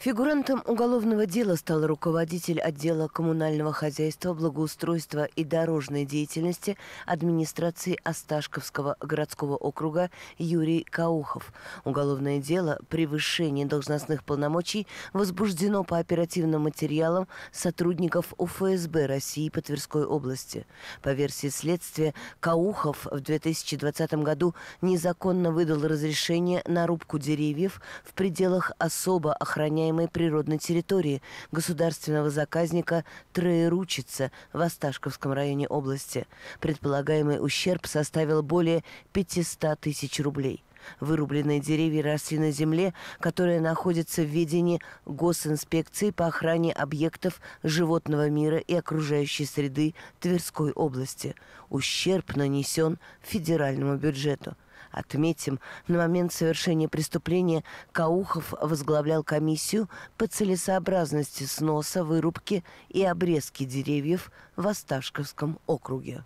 Фигурантом уголовного дела стал руководитель отдела коммунального хозяйства, благоустройства и дорожной деятельности администрации Осташковского городского округа Юрий Каухов. Уголовное дело «Превышение должностных полномочий» возбуждено по оперативным материалам сотрудников УФСБ России по Тверской области. По версии следствия, Каухов в 2020 году незаконно выдал разрешение на рубку деревьев в пределах особо охраняемых охраняемой природной территории государственного заказника Троеручица в Осташковском районе области. Предполагаемый ущерб составил более 500 тысяч рублей. Вырубленные деревья росли на земле, которая находится в ведении Госинспекции по охране объектов животного мира и окружающей среды Тверской области. Ущерб нанесен федеральному бюджету. Отметим, на момент совершения преступления Каухов возглавлял комиссию по целесообразности сноса, вырубки и обрезки деревьев в Осташковском округе.